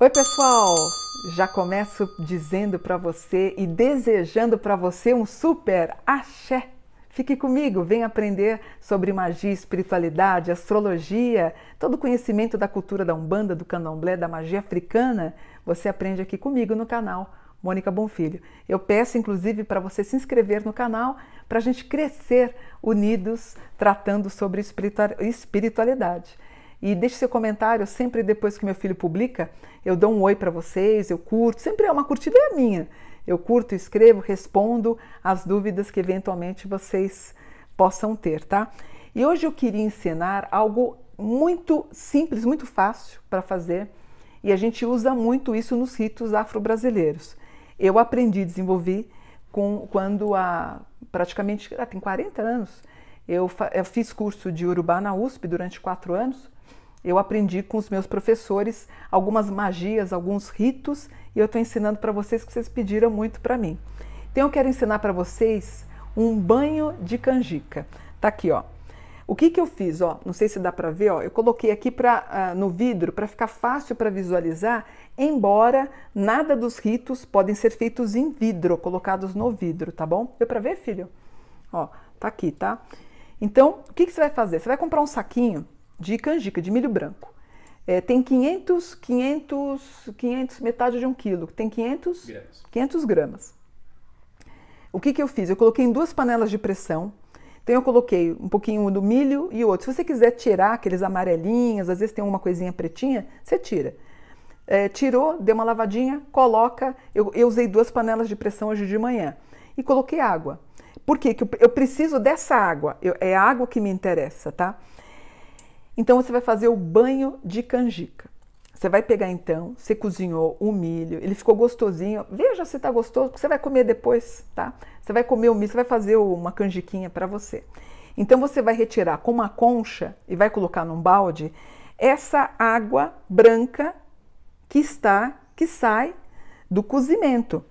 Oi, pessoal! Já começo dizendo para você e desejando para você um super axé. Fique comigo, vem aprender sobre magia, espiritualidade, astrologia, todo o conhecimento da cultura da Umbanda, do Candomblé, da magia africana, você aprende aqui comigo no canal Mônica Bonfilho. Eu peço, inclusive, para você se inscrever no canal para a gente crescer unidos tratando sobre espiritualidade. E deixe seu comentário, sempre depois que meu filho publica, eu dou um oi para vocês, eu curto, sempre é uma curtida é minha. Eu curto, escrevo, respondo as dúvidas que eventualmente vocês possam ter, tá? E hoje eu queria ensinar algo muito simples, muito fácil para fazer, e a gente usa muito isso nos ritos afro-brasileiros. Eu aprendi, desenvolvi com, quando há praticamente, ah, tem 40 anos, eu, eu fiz curso de Urubá na USP durante quatro anos. Eu aprendi com os meus professores algumas magias, alguns ritos, e eu estou ensinando para vocês que vocês pediram muito para mim. Então eu quero ensinar para vocês um banho de canjica. Tá aqui, ó. O que, que eu fiz? Ó, não sei se dá para ver, ó, eu coloquei aqui pra, uh, no vidro para ficar fácil para visualizar, embora nada dos ritos podem ser feitos em vidro, colocados no vidro, tá bom? Deu para ver, filho? Ó, tá aqui, tá? Então, o que, que você vai fazer? Você vai comprar um saquinho de canjica, de milho branco. É, tem 500, 500, 500, metade de um quilo. Tem 500 gramas. 500 gramas. O que, que eu fiz? Eu coloquei em duas panelas de pressão. Então eu coloquei um pouquinho do milho e outro. Se você quiser tirar aqueles amarelinhos, às vezes tem uma coisinha pretinha, você tira. É, tirou, deu uma lavadinha, coloca. Eu, eu, usei duas panelas de pressão hoje de manhã e coloquei água. Por quê? Que eu, eu preciso dessa água. Eu, é a água que me interessa, tá? Então você vai fazer o banho de canjica. Você vai pegar então, você cozinhou o milho, ele ficou gostosinho. Veja se está gostoso, porque você vai comer depois, tá? Você vai comer o milho, você vai fazer uma canjiquinha para você. Então você vai retirar com uma concha e vai colocar num balde essa água branca que está, que sai do cozimento.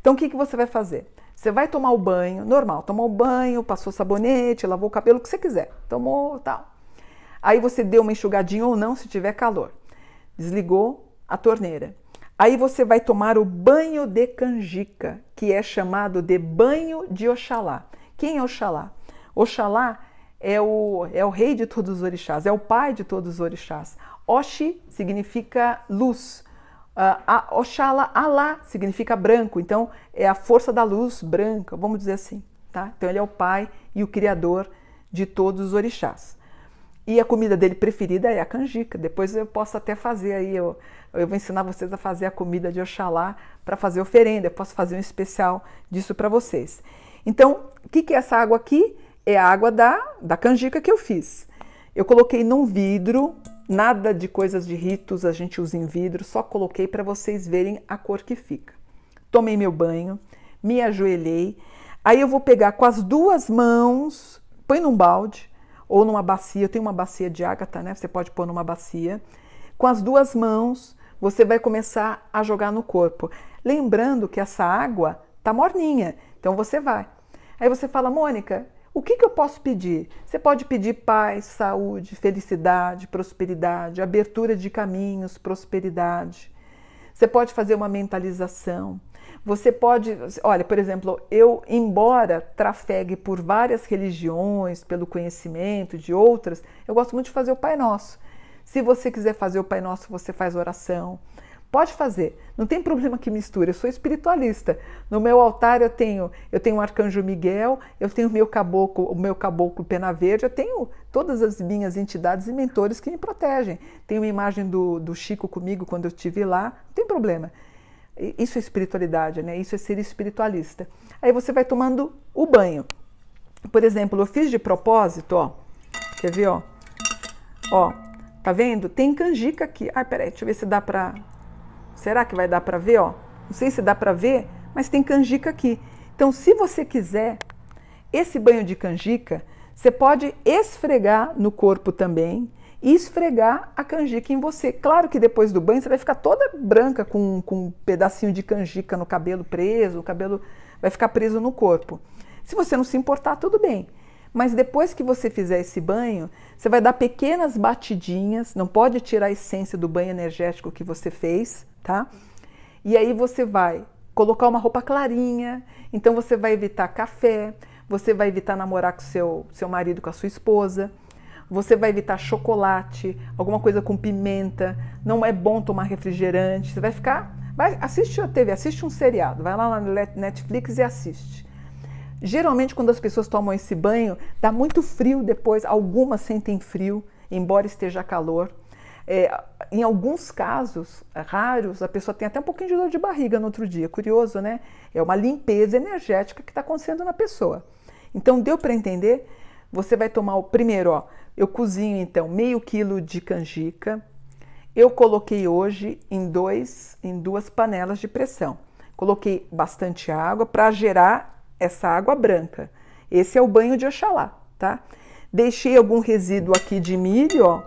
Então o que, que você vai fazer? Você vai tomar o banho, normal, tomou o banho, passou sabonete, lavou o cabelo, o que você quiser, tomou tal. Aí você deu uma enxugadinha ou não, se tiver calor desligou a torneira. Aí você vai tomar o banho de canjica, que é chamado de banho de Oxalá. Quem é Oxalá? Oxalá é o, é o rei de todos os orixás, é o pai de todos os orixás. Oxi significa luz. Uh, Oxalá, Alá significa branco, então é a força da luz branca, vamos dizer assim. Tá? Então ele é o pai e o criador de todos os orixás. E a comida dele preferida é a canjica. Depois eu posso até fazer aí, eu, eu vou ensinar vocês a fazer a comida de Oxalá para fazer oferenda. Eu posso fazer um especial disso para vocês. Então, o que, que é essa água aqui? É a água da, da canjica que eu fiz. Eu coloquei num vidro, nada de coisas de ritos a gente usa em vidro, só coloquei para vocês verem a cor que fica. Tomei meu banho, me ajoelhei. Aí eu vou pegar com as duas mãos, põe num balde, ou numa bacia, eu tenho uma bacia de ágata, né? Você pode pôr numa bacia. Com as duas mãos, você vai começar a jogar no corpo. Lembrando que essa água tá morninha, então você vai. Aí você fala, Mônica, o que, que eu posso pedir? Você pode pedir paz, saúde, felicidade, prosperidade, abertura de caminhos, prosperidade. Você pode fazer uma mentalização. Você pode, olha, por exemplo, eu, embora trafegue por várias religiões, pelo conhecimento de outras, eu gosto muito de fazer o Pai Nosso. Se você quiser fazer o Pai Nosso, você faz oração. Pode fazer, não tem problema que misture. Eu sou espiritualista. No meu altar eu tenho, eu tenho o arcanjo Miguel, eu tenho o meu caboclo, o meu caboclo Pena Verde, eu tenho todas as minhas entidades e mentores que me protegem. Tenho uma imagem do, do Chico comigo quando eu estive lá, não tem problema. Isso é espiritualidade, né? Isso é ser espiritualista. Aí você vai tomando o banho. Por exemplo, eu fiz de propósito, ó. Quer ver, ó? Ó, tá vendo? Tem canjica aqui. Ai, peraí, deixa eu ver se dá pra. Será que vai dar pra ver, ó? Não sei se dá pra ver, mas tem canjica aqui. Então, se você quiser, esse banho de canjica, você pode esfregar no corpo também esfregar a canjica em você. Claro que depois do banho você vai ficar toda branca com, com um pedacinho de canjica no cabelo preso, o cabelo vai ficar preso no corpo. Se você não se importar, tudo bem. Mas depois que você fizer esse banho, você vai dar pequenas batidinhas, não pode tirar a essência do banho energético que você fez, tá? E aí você vai colocar uma roupa clarinha, então você vai evitar café, você vai evitar namorar com seu, seu marido, com a sua esposa você vai evitar chocolate, alguma coisa com pimenta. Não é bom tomar refrigerante. Você vai ficar. Vai, assiste a TV, assiste um seriado. Vai lá na Netflix e assiste. Geralmente, quando as pessoas tomam esse banho, dá muito frio depois. Algumas sentem frio, embora esteja calor. É, em alguns casos raros, a pessoa tem até um pouquinho de dor de barriga no outro dia. Curioso, né? É uma limpeza energética que está acontecendo na pessoa. Então, deu para entender? Você vai tomar o primeiro, ó, eu cozinho então meio quilo de canjica. Eu coloquei hoje em dois, em duas panelas de pressão. Coloquei bastante água para gerar essa água branca. Esse é o banho de Oxalá, tá? Deixei algum resíduo aqui de milho, ó.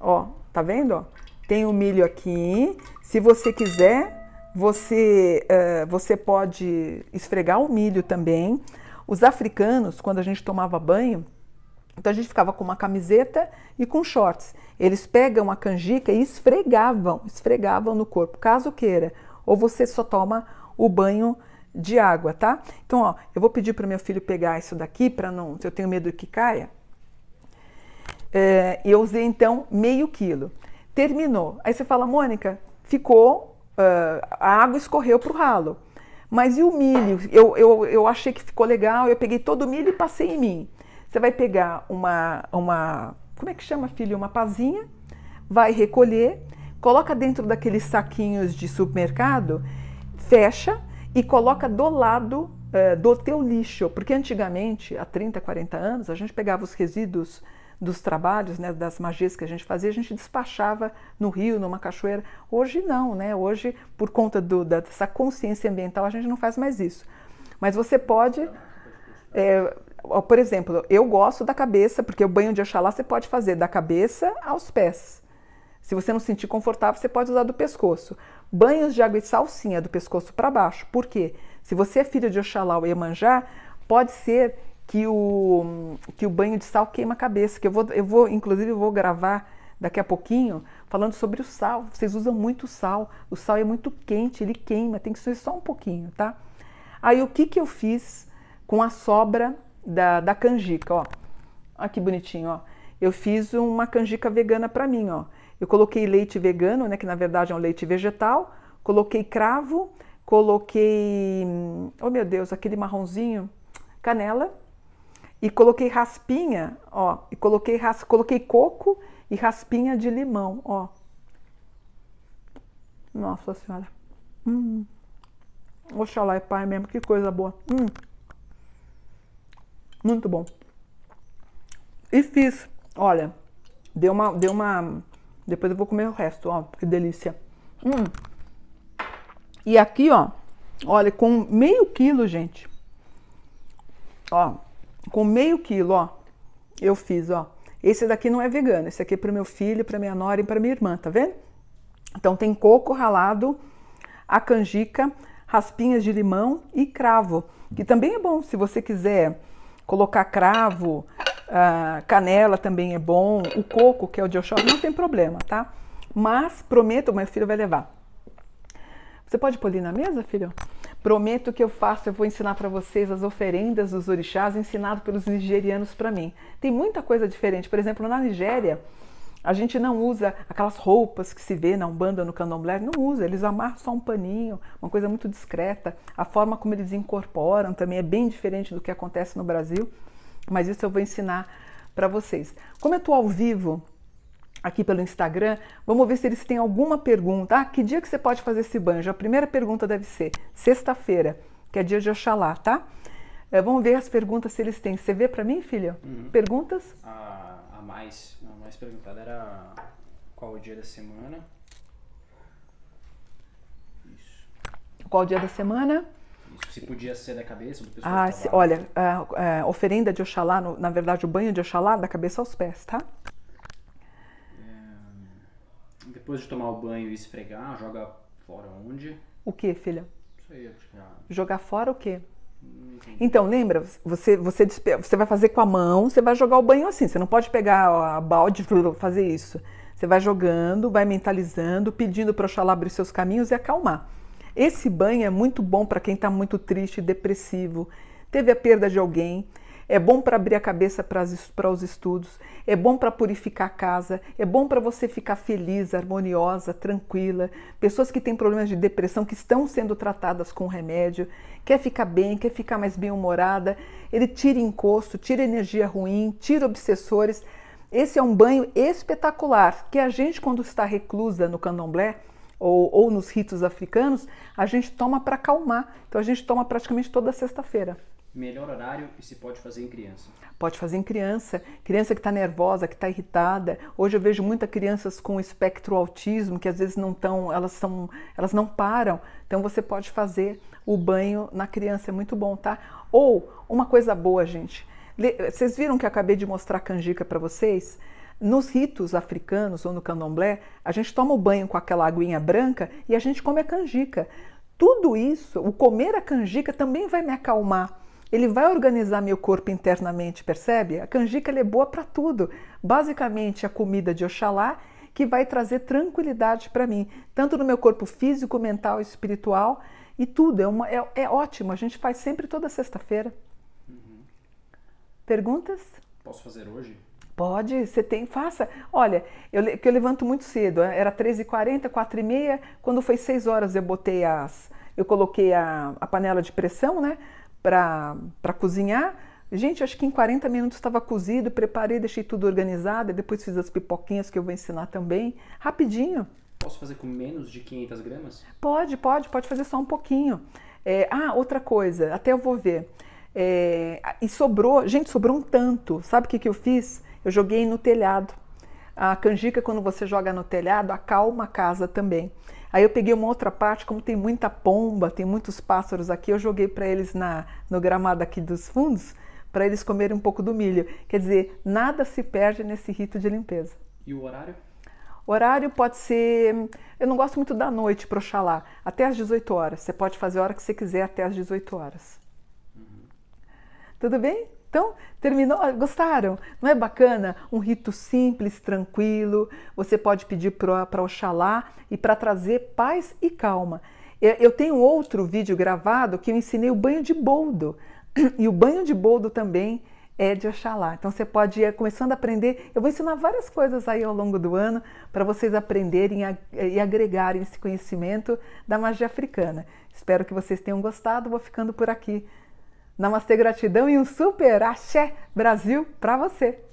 Ó, tá vendo? Tem o milho aqui. Se você quiser, você, uh, você pode esfregar o milho também. Os africanos, quando a gente tomava banho, então a gente ficava com uma camiseta e com shorts. Eles pegam a canjica e esfregavam, esfregavam no corpo, caso queira. Ou você só toma o banho de água, tá? Então, ó, eu vou pedir para meu filho pegar isso daqui para não, se eu tenho medo que caia. É, eu usei então meio quilo. Terminou. Aí você fala, Mônica, ficou, uh, a água escorreu para o ralo. Mas e o milho? Eu, eu, eu achei que ficou legal, eu peguei todo o milho e passei em mim. Você vai pegar uma, uma como é que chama, filho? Uma pazinha, vai recolher, coloca dentro daqueles saquinhos de supermercado, fecha e coloca do lado eh, do teu lixo. Porque antigamente, há 30, 40 anos, a gente pegava os resíduos dos trabalhos, né, das magias que a gente fazia, a gente despachava no rio, numa cachoeira. Hoje não, né? Hoje, por conta do, dessa consciência ambiental, a gente não faz mais isso. Mas você pode é, por exemplo, eu gosto da cabeça, porque o banho de Oxalá você pode fazer da cabeça aos pés. Se você não se sentir confortável, você pode usar do pescoço. Banhos de água e salsinha é do pescoço para baixo. Por quê? Se você é filho de Oxalá ou Iemanjá, pode ser que o, que o banho de sal queima a cabeça. Que eu vou, eu vou, inclusive, eu vou gravar daqui a pouquinho falando sobre o sal. Vocês usam muito sal. O sal é muito quente, ele queima. Tem que ser só um pouquinho, tá? Aí o que que eu fiz com a sobra da, da canjica, ó. Olha que bonitinho, ó. Eu fiz uma canjica vegana para mim, ó. Eu coloquei leite vegano, né, que na verdade é um leite vegetal, coloquei cravo, coloquei, hum, oh meu Deus, aquele marronzinho, canela, e coloquei raspinha, ó, e coloquei, ras, coloquei coco e raspinha de limão, ó. Nossa Senhora. Hum. Oxalá é pai mesmo, que coisa boa. Hum. Muito bom. E fiz. Olha, deu uma, deu uma. Depois eu vou comer o resto, ó, que delícia. Hum. E aqui, ó, olha, com meio quilo, gente. Ó, com meio quilo, ó, eu fiz, ó. Esse daqui não é vegano, esse aqui é pro meu filho, pra minha nora e pra minha irmã, tá vendo? Então tem coco ralado, a canjica, raspinhas de limão e cravo, que também é bom se você quiser colocar cravo, uh, canela também é bom, o coco, que é o de Oxóssi, não tem problema, tá? Mas prometo, meu filho vai levar. Você pode polir na mesa, filho? Prometo que eu faço, eu vou ensinar para vocês as oferendas dos orixás ensinado pelos nigerianos para mim. Tem muita coisa diferente. Por exemplo, na Nigéria, a gente não usa aquelas roupas que se vê na Umbanda, no Candomblé, não usa, eles amarram só um paninho, uma coisa muito discreta. A forma como eles incorporam também é bem diferente do que acontece no Brasil, mas isso eu vou ensinar para vocês. Como eu estou ao vivo aqui pelo Instagram, vamos ver se eles têm alguma pergunta. Ah, que dia que você pode fazer esse banjo? A primeira pergunta deve ser sexta-feira, que é dia de Oxalá, tá? É, vamos ver as perguntas se eles têm. Você vê para mim, filha? Uhum. Perguntas? Ah mais, a mais perguntada era qual o dia da semana. Isso. Qual o dia da semana? Isso, se podia ser da cabeça do pessoal. Ah, tá se, olha, é, é, oferenda de Oxalá, no, na verdade, o banho de Oxalá, da cabeça aos pés, tá? É, depois de tomar o banho e esfregar, joga fora onde? O que, filha? Isso aí, acho que já... Jogar fora o quê? Então, lembra? Você, você, você vai fazer com a mão, você vai jogar o banho assim. Você não pode pegar a balde e fazer isso. Você vai jogando, vai mentalizando, pedindo para Oxalá abrir seus caminhos e acalmar. Esse banho é muito bom para quem está muito triste, depressivo, teve a perda de alguém é bom para abrir a cabeça para os estudos, é bom para purificar a casa, é bom para você ficar feliz, harmoniosa, tranquila. Pessoas que têm problemas de depressão que estão sendo tratadas com remédio, quer ficar bem, quer ficar mais bem-humorada, ele tira encosto, tira energia ruim, tira obsessores. Esse é um banho espetacular que a gente, quando está reclusa no candomblé, ou, ou, nos ritos africanos, a gente toma para acalmar. Então a gente toma praticamente toda sexta-feira. Melhor horário e se pode fazer em criança. Pode fazer em criança. Criança que está nervosa, que está irritada. Hoje eu vejo muitas crianças com espectro autismo que às vezes não estão, elas são, elas não param. Então você pode fazer o banho na criança, é muito bom, tá? Ou uma coisa boa, gente. Vocês viram que eu acabei de mostrar canjica para vocês? Nos ritos africanos ou no candomblé, a gente toma o banho com aquela aguinha branca e a gente come a canjica. Tudo isso, o comer a canjica também vai me acalmar ele vai organizar meu corpo internamente, percebe? A canjica é boa para tudo. Basicamente, a comida de Oxalá que vai trazer tranquilidade para mim, tanto no meu corpo físico, mental, espiritual e tudo. É, uma, é, é ótimo, a gente faz sempre toda sexta-feira. Uhum. Perguntas? Posso fazer hoje? Pode, você tem, faça. Olha, eu, que eu levanto muito cedo, é, era 13h40, 4h30, quando foi 6 horas eu botei as. Eu coloquei a, a panela de pressão, né? para cozinhar. Gente, acho que em 40 minutos estava cozido, preparei, deixei tudo organizado, depois fiz as pipoquinhas que eu vou ensinar também, rapidinho. Posso fazer com menos de 500 gramas? Pode, pode, pode fazer só um pouquinho. É, ah, outra coisa, até eu vou ver. É, e sobrou, gente, sobrou um tanto. Sabe o que, que eu fiz? Eu joguei no telhado. A canjica, quando você joga no telhado, acalma a casa também. Aí eu peguei uma outra parte, como tem muita pomba, tem muitos pássaros aqui, eu joguei para eles na no gramado aqui dos fundos, para eles comerem um pouco do milho. Quer dizer, nada se perde nesse rito de limpeza. E o horário? Horário pode ser. Eu não gosto muito da noite para Oxalá, até às 18 horas. Você pode fazer a hora que você quiser até às 18 horas. Uhum. Tudo bem? Então, terminou, ah, gostaram? Não é bacana? Um rito simples, tranquilo. Você pode pedir para Oxalá e para trazer paz e calma. Eu tenho outro vídeo gravado que eu ensinei o banho de boldo. E o banho de boldo também é de Oxalá. Então você pode ir é, começando a aprender. Eu vou ensinar várias coisas aí ao longo do ano para vocês aprenderem e agregarem esse conhecimento da magia africana. Espero que vocês tenham gostado. Vou ficando por aqui. Namastê, gratidão e um super axé Brasil para você!